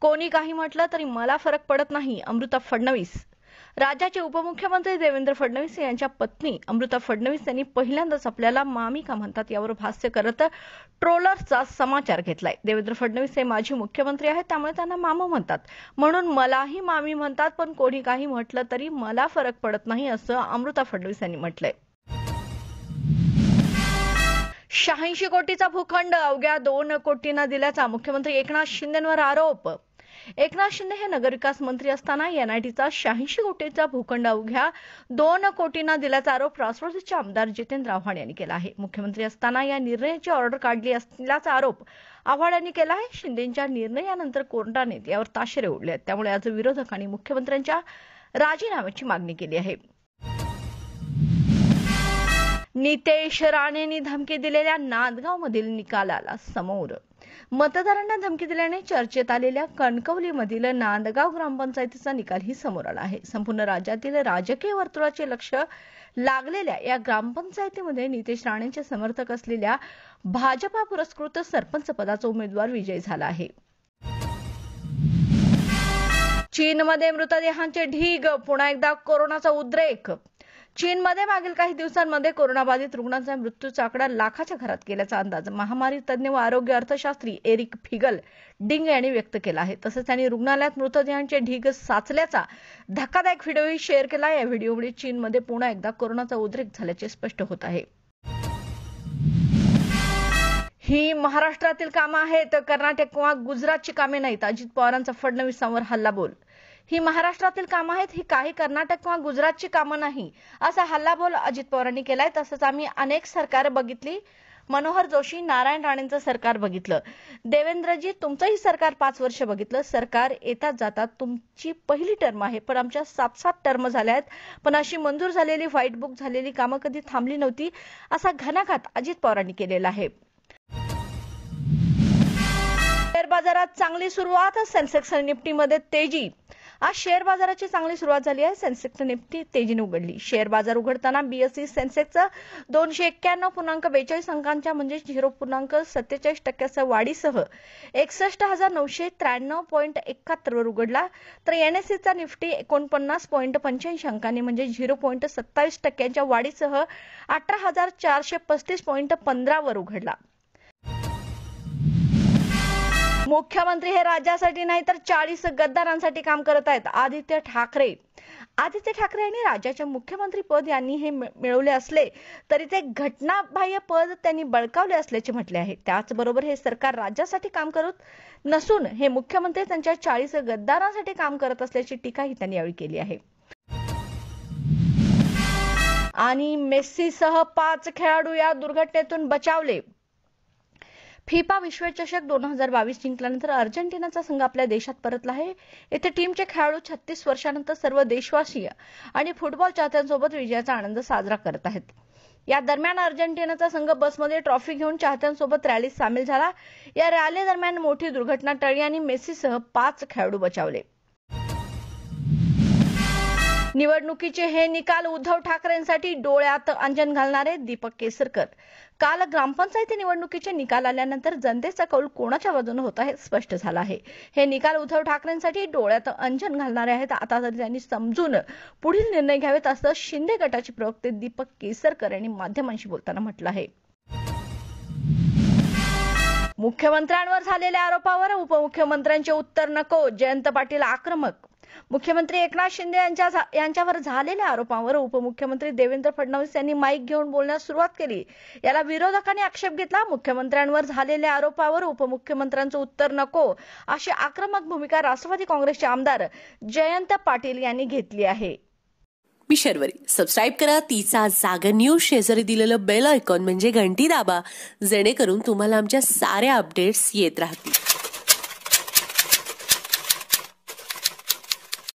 कोणी काही म्हटलं तरी मला फरक पडत नाही अमृता फडणवीस राज्याचे उपमुख्यमंत्री देवेंद्र फडणवीस यांच्या पत्नी अमृता फडणवीस यांनी पहिल्यांदाच आपल्याला मामी का म्हणतात यावर भाष्य करत ट्रोलरचा समाचार घेतलाय देवेंद्र फडणवीस हे माजी मुख्यमंत्री आहेत त्यामुळे त्यांना मामा म्हणतात म्हणून मलाही मामी म्हणतात पण कोणी काही म्हटलं तरी मला फरक पडत नाही असं अमृता फडणवीस यांनी म्हटलंय शहाऐंशी कोटीचा भूखंड अवघ्या दोन कोटींना दिल्याचा मुख्यमंत्री एकनाथ शिंदेवर आरोप एकनाथ शिंदे हे नगरविकास मंत्री असताना एनआयटीचा शहाऐंशी कोटीचा भूखंड अवघ्या दोन कोटींना दिल्याचा आरोप राष्ट्रवादीचे आमदार जितेंद्र आव्हाड यांनी केला आहे मुख्यमंत्री असताना या निर्णयाची ऑर्डर काढली असल्याचा आरोप आव्हाड यांनी केला आहे शिंदेच्या निर्णयानंतर कोर्टाने यावर ताशेरे ओढले आहेत त्यामुळे आज विरोधकांनी मुख्यमंत्र्यांच्या राजीनाम्याची मागणी केली आहे नितेश राणेंनी धमकी दिलेल्या नांदगावमधील निकालाला समोर मतदारांना धमकी दिल्याने चर्चेत आलेल्या कणकवलीमधील नांदगाव ग्रामपंचायतीचा निकाल ही समोर आला आहे संपूर्ण राज्यातील राजकीय वर्तुळाचे लक्ष लागलेल्या या ग्रामपंचायतीमध्ये नितेश राणेंचे समर्थक असलेल्या भाजपा पुरस्कृत सरपंच पदाचा उमेदवार विजयी झाला आहे चीनमध्ये मृतदेहांचे ढीग पुन्हा एकदा कोरोनाचा उद्रेक चीनमध्ये मागील काही दिवसांमध्ये कोरोनाबाधित रुग्णांचा मृत्यूचा आकडा लाखाच्या घरात गेल्याचा अंदाज महामारी तज्ज्ञ व आरोग्य अर्थशास्त्री एरिक फिगल डिंग यांनी व्यक्त केला आहे तसंच त्यांनी रुग्णालयात मृतदेहांचे ढीग साचल्याचा धक्कादायक व्हिडिओही शेअर केला या व्हिडिओमुळे चीनमध्ये पुन्हा एकदा कोरोनाचा उद्रेक झाल्याचे स्पष्ट होत आहे ही महाराष्ट्रातील कामं आहेत कर्नाटक किंवा गुजरातची कामे नाहीत अजित पवारांचा फडणवीसांवर हल्ला बोल ही महाराष्ट्रातील कामं आहेत ही काही कर्नाटक किंवा गुजरातची कामं नाही असा हल्लाबोल अजित पवारांनी केलाय तसंच आम्ही अनेक सरकार बघितली मनोहर जोशी नारायण राणेंचं सरकार बघितलं देवेंद्रजी तुमचंही सरकार पाच वर्ष बघितलं सरकार येतात जातात तुमची पहिली टर्म आहे पण आमच्या सात सात टर्म झाल्या आहेत पण अशी मंजूर झालेली व्हाईट बुक झालेली कामं कधी थांबली नव्हती असा घनाघात अजित पवारांनी केलेला आहे शेअर बाजारात चांगली सुरुवात सेन्सेक्स आणि निफ्टीमध्ये तेजी आज शेअर बाजाराची चांगली सुरुवात झाली आहे सेन्सेक्स निफ्टी तेजीने उघडली शेअर बाजार उघडताना बीएससी सेन्सेक्सचा e दोनशे एक्क्याण्णव पूर्णांक बेचाळीस अंकांच्या म्हणजे झिरो पूर्णांक सत्तेचाळीस टक्क्याच्या वाढीसह एकसष्ट हजार नऊशे त्र्याण्णव पॉईंट एकाहत्तरवर उघडला तर एनएससीचा e निफ्टी एकोणपन्नास पॉईंट पंच्याऐंशी अंकांनी म्हणजे झिरो पॉईंट सत्तावीस टक्क्यांच्या वाढीसह अठरा हजार चारशे पस्तीस पॉईंट पंधरावर उघडला मुख्यमंत्री हे राज्यासाठी नाही तर चाळीस गद्दारांसाठी काम करत आहेत आदित्य ठाकरे आदित्य ठाकरे यांनी राज्याचे मुख्यमंत्री पद यांनी हे मिळवले असले तरी ते घटनाबाह्य पद त्यांनी बळकावले असल्याचे म्हटले आहे त्याचबरोबर हे सरकार राज्यासाठी काम करत नसून हे मुख्यमंत्री त्यांच्या चाळीस गद्दारांसाठी काम करत असल्याची टीकाही त्यांनी यावेळी केली आहे आणि मेस्सीसह पाच खेळाडू या दुर्घटनेतून बचावले फिफा विश्वचषक दोन हजार बावीस जिंकल्यानंतर अर्जेंटिनाचा संघ आपल्या देशात परतला आहे येथे टीमचे खेळाडू छत्तीस वर्षानंतर सर्व देशवासीय आणि फुटबॉल चाहत्यांसोबत विजयाचा आनंद साजरा करत आहेत या दरम्यान अर्जेंटिनाचा संघ बसमध्ये ट्रॉफी घेऊन चाहत्यांसोबत रॅलीत सामील झाला या रॅली दरम्यान मोठी दुर्घटना टळी आणि मेसीसह पाच खेळाडू बचावले निवडणुकीचे हे निकाल उद्धव ठाकरेंसाठी डोळ्यात अंजन घालणारे दीपक केसरकर काल ग्रामपंचायती निवडणुकीचे निकाल आल्यानंतर जनतेचा कौल कोणाच्या बाजूने होता हे स्पष्ट झालं आहे हे निकाल उद्धव ठाकरेंसाठी डोळ्यात अंजन घालणारे आहेत आता तरी त्यांनी समजून पुढील निर्णय घ्यावेत असं शिंदे गटाचे प्रवक्ते दीपक केसरकर यांनी माध्यमांशी बोलताना म्हटलं आहे मुख्यमंत्र्यांवर झालेल्या आरोपावर उपमुख्यमंत्र्यांचे उत्तर नको जयंत पाटील आक्रमक मुख्यमंत्री एकनाथ शिंदे यांच्या यांच्यावर झालेल्या आरोपांवर उपमुख्यमंत्री देवेंद्र फडणवीस यांनी माईक घेऊन बोलण्यास सुरुवात केली याला विरोधकांनी आक्षेप घेतला मुख्यमंत्र्यांवर झालेल्या आरोपावर उपमुख्यमंत्र्यांचं उत्तर नको अशी आक्रमक भूमिका राष्ट्रवादी काँग्रेसचे आमदार जयंत पाटील यांनी घेतली आहे मी शर्वरी सबस्क्राईब करा तिचा जागर न्यूज शेजारी दिलेलं बेल आयकॉन म्हणजे घंटी दाबा जेणेकरून तुम्हाला आमच्या साऱ्या अपडेट्स येत राहतील